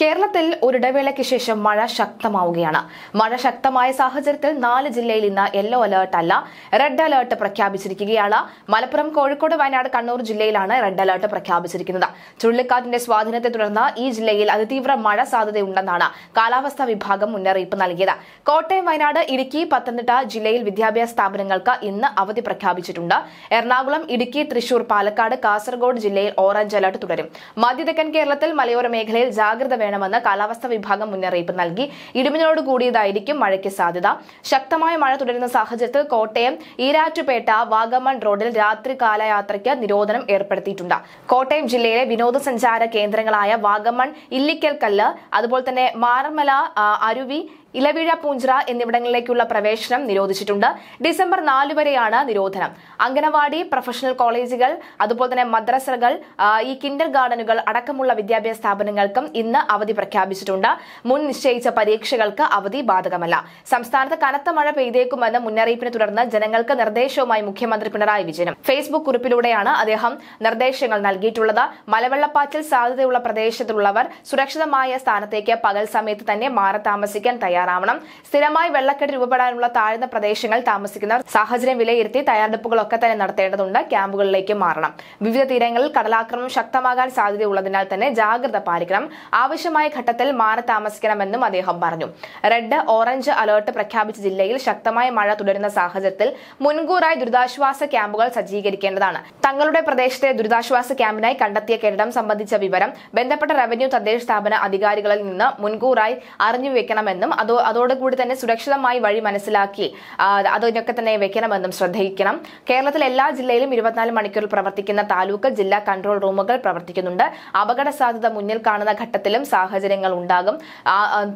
കേരളത്തിൽ ഒരിടവേളയ്ക്ക് ശേഷം മഴ ശക്തമാവുകയാണ് മഴ ശക്തമായ സാഹചര്യത്തിൽ നാല് ജില്ലയിൽ ഇന്ന് യെല്ലോ അലേർട്ട് അല്ല റെഡ് അലേർട്ട് പ്രഖ്യാപിച്ചിരിക്കുകയാണ് മലപ്പുറം കോഴിക്കോട് വയനാട് കണ്ണൂർ ജില്ലയിലാണ് റെഡ് അലേർട്ട് പ്രഖ്യാപിച്ചിരിക്കുന്നത് ചുഴലിക്കാറ്റിന്റെ സ്വാധീനത്തെ തുടർന്ന് ഈ ജില്ലയിൽ അതിതീവ്ര മഴ സാധ്യതയുണ്ടെന്നാണ് കാലാവസ്ഥാ വിഭാഗം മുന്നറിയിപ്പ് നൽകിയത് കോട്ടയം വയനാട് ഇടുക്കി പത്തനംതിട്ട ജില്ലയിൽ വിദ്യാഭ്യാസ സ്ഥാപനങ്ങൾക്ക് ഇന്ന് അവധി പ്രഖ്യാപിച്ചിട്ടുണ്ട് എറണാകുളം ഇടുക്കി തൃശൂർ പാലക്കാട് കാസർഗോഡ് ജില്ലയിൽ ഓറഞ്ച് അലേർട്ട് തുടരും മധ്യതെക്കൻ കേരളത്തിൽ മലയോര മേഖലയിൽ ജാഗ്രത വേണമെന്ന് കാലാവസ്ഥാ വിഭാഗം മുന്നറിയിപ്പ് നൽകി ഇടിമിന്നലോട് കൂടിയതായിരിക്കും മഴയ്ക്ക് സാധ്യത ശക്തമായ മഴ തുടരുന്ന സാഹചര്യത്തിൽ കോട്ടയം ഈരാറ്റുപേട്ട വാഗമൺ റോഡിൽ രാത്രി കാലയാത്രയ്ക്ക് നിരോധനം ഏർപ്പെടുത്തിയിട്ടുണ്ട് കോട്ടയം ജില്ലയിലെ വിനോദസഞ്ചാര കേന്ദ്രങ്ങളായ വാഗമൺ ഇല്ലിക്കൽ കല്ല് അതുപോലെ തന്നെ മാറമല അരുവി ഇലവീഴ പൂഞ്ചറ എന്നിവിടങ്ങളിലേക്കുള്ള പ്രവേശനം നിരോധിച്ചിട്ടുണ്ട് ഡിസംബർ നാല് വരെയാണ് നിരോധനം അംഗനവാടി പ്രൊഫഷണൽ കോളേജുകൾ അതുപോലെ തന്നെ മദ്രസകൾ ഈ കിൻഡർ ഗാർഡനുകൾ അടക്കമുള്ള വിദ്യാഭ്യാസ സ്ഥാപനങ്ങൾക്കും ഇന്ന് അവധി പ്രഖ്യാപിച്ചിട്ടുണ്ട് മുൻ നിശ്ചയിച്ച പരീക്ഷകൾക്ക് അവധി ബാധകമല്ല സംസ്ഥാനത്ത് കനത്ത മഴ പെയ്തേക്കുമെന്ന മുന്നറിയിപ്പിനെ തുടർന്ന് ജനങ്ങൾക്ക് നിർദ്ദേശവുമായി മുഖ്യമന്ത്രി പിണറായി വിജയനും ഫേസ്ബുക്ക് കുറിപ്പിലൂടെയാണ് അദ്ദേഹം നിർദ്ദേശങ്ങൾ നൽകിയിട്ടുള്ളത് മലവെള്ളപ്പാച്ചിൽ സാധ്യതയുള്ള പ്രദേശത്തുള്ളവർ സുരക്ഷിതമായ സ്ഥാനത്തേക്ക് പകൽ സമയത്ത് തന്നെ മാറി താമസിക്കാൻ തയ്യാറാണ് തയ്യാറാവണം സ്ഥിരമായി വെള്ളക്കെട്ട് രൂപപ്പെടാനുള്ള താഴ്ന്ന പ്രദേശങ്ങൾ താമസിക്കുന്നവർ സാഹചര്യം വിലയിരുത്തി തയ്യാറെടുപ്പുകളൊക്കെ തന്നെ നടത്തേണ്ടതുണ്ട് ക്യാമ്പുകളിലേക്ക് മാറണം വിവിധ തീരങ്ങളിൽ കടലാക്രമണം ശക്തമാകാൻ സാധ്യതയുള്ളതിനാൽ തന്നെ ജാഗ്രത പാലിക്കണം ആവശ്യമായ ഘട്ടത്തിൽ മാറി താമസിക്കണമെന്നും അദ്ദേഹം പറഞ്ഞു റെഡ് ഓറഞ്ച് അലർട്ട് പ്രഖ്യാപിച്ച ജില്ലയിൽ ശക്തമായ മഴ തുടരുന്ന സാഹചര്യത്തിൽ മുൻകൂറായി ദുരിതാശ്വാസ ക്യാമ്പുകൾ സജ്ജീകരിക്കേണ്ടതാണ് തങ്ങളുടെ പ്രദേശത്തെ ദുരിതാശ്വാസ ക്യാമ്പിനായി കണ്ടെത്തിയ കെട്ടിടം സംബന്ധിച്ച വിവരം ബന്ധപ്പെട്ട റവന്യൂ തദ്ദേശ സ്ഥാപന അധികാരികളിൽ നിന്ന് മുൻകൂറായി അറിഞ്ഞു വെക്കണമെന്നും അതോ അതോടുകൂടി തന്നെ സുരക്ഷിതമായി വഴി മനസ്സിലാക്കി അതിനൊക്കെ തന്നെ വെക്കണമെന്നും ശ്രദ്ധിക്കണം കേരളത്തിലെ എല്ലാ ജില്ലയിലും ഇരുപത്തിനാല് മണിക്കൂറിൽ പ്രവർത്തിക്കുന്ന താലൂക്ക് ജില്ലാ കൺട്രോൾ റൂമുകൾ പ്രവർത്തിക്കുന്നുണ്ട് അപകട സാധ്യത മുന്നിൽ കാണുന്ന ഘട്ടത്തിലും സാഹചര്യങ്ങൾ ഉണ്ടാകും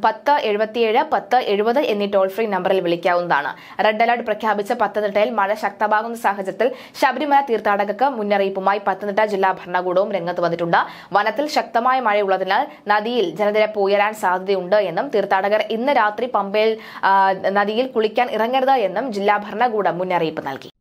പത്ത് എഴുപത്തിയേഴ് പത്ത് എഴുപത് എന്നീ ടോൾ ഫ്രീ നമ്പറിൽ വിളിക്കാവുന്നതാണ് റെഡ് അലർട്ട് പ്രഖ്യാപിച്ച പത്തനംതിട്ടയിൽ മഴ ശക്തമാകുന്ന സാഹചര്യത്തിൽ ശബരിമല തീർത്ഥാടകർക്ക് മുന്നറിയിപ്പുമായി പത്തനംതിട്ട ജില്ലാ ഭരണകൂടവും രംഗത്ത് വന്നിട്ടുണ്ട് വനത്തിൽ ശക്തമായ മഴയുള്ളതിനാൽ നദിയിൽ ജനതിരെ ഉയരാൻ സാധ്യതയുണ്ട് എന്നും തീർത്ഥാടകർ ഇന്ന് രാത്രി പമ്പയിൽ നദിയിൽ കുളിക്കാൻ ഇറങ്ങരുത് എന്നും ജില്ലാ ഭരണകൂടം മുന്നറിയിപ്പ് നൽകി